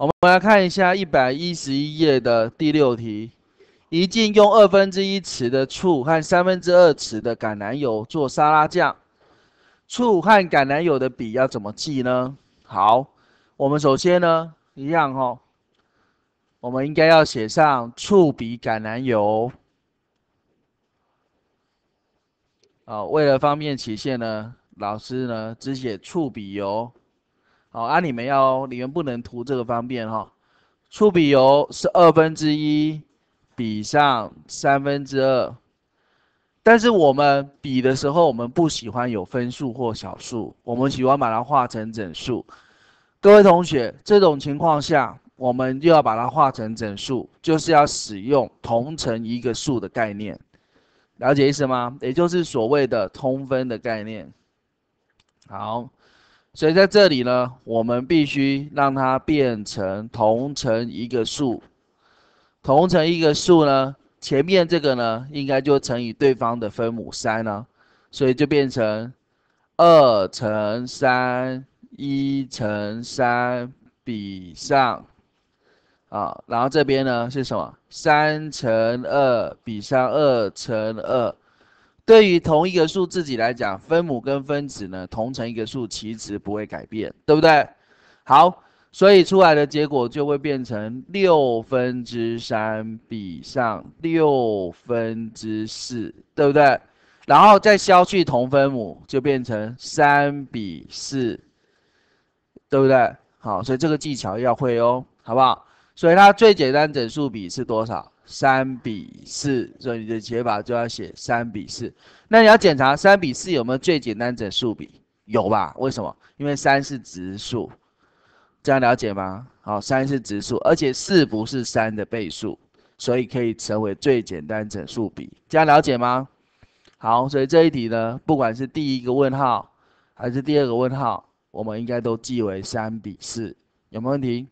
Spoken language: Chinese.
我们来看一下一百一十一页的第六题：一进用二分之一匙的醋和三分之二匙的橄榄油做沙拉酱，醋和橄榄油的比要怎么记呢？好，我们首先呢，一样哈，我们应该要写上醋比橄榄油。啊，为了方便起见呢，老师呢只写醋比油。好，啊，你们要，你们不能图这个方便哈。出比由是二分之一比上三分之二，但是我们比的时候，我们不喜欢有分数或小数，我们喜欢把它化成整数。各位同学，这种情况下，我们就要把它化成整数，就是要使用同乘一个数的概念，了解意思吗？也就是所谓的通分的概念。好。所以在这里呢，我们必须让它变成同乘一个数。同乘一个数呢，前面这个呢，应该就乘以对方的分母三呢，所以就变成二乘三，一乘三比上啊，然后这边呢是什么？三乘二比上二乘二。对于同一个数自己来讲，分母跟分子呢同乘一个数，其值不会改变，对不对？好，所以出来的结果就会变成六分之三比上六分之四，对不对？然后再消去同分母，就变成三比四，对不对？好，所以这个技巧要会哦，好不好？所以它最简单整数比是多少？三比四。所以你的解法就要写三比四。那你要检查三比四有没有最简单整数比，有吧？为什么？因为三是质数，这样了解吗？好，三是质数，而且四不是三的倍数，所以可以成为最简单整数比，这样了解吗？好，所以这一题呢，不管是第一个问号还是第二个问号，我们应该都记为三比四，有没有问题？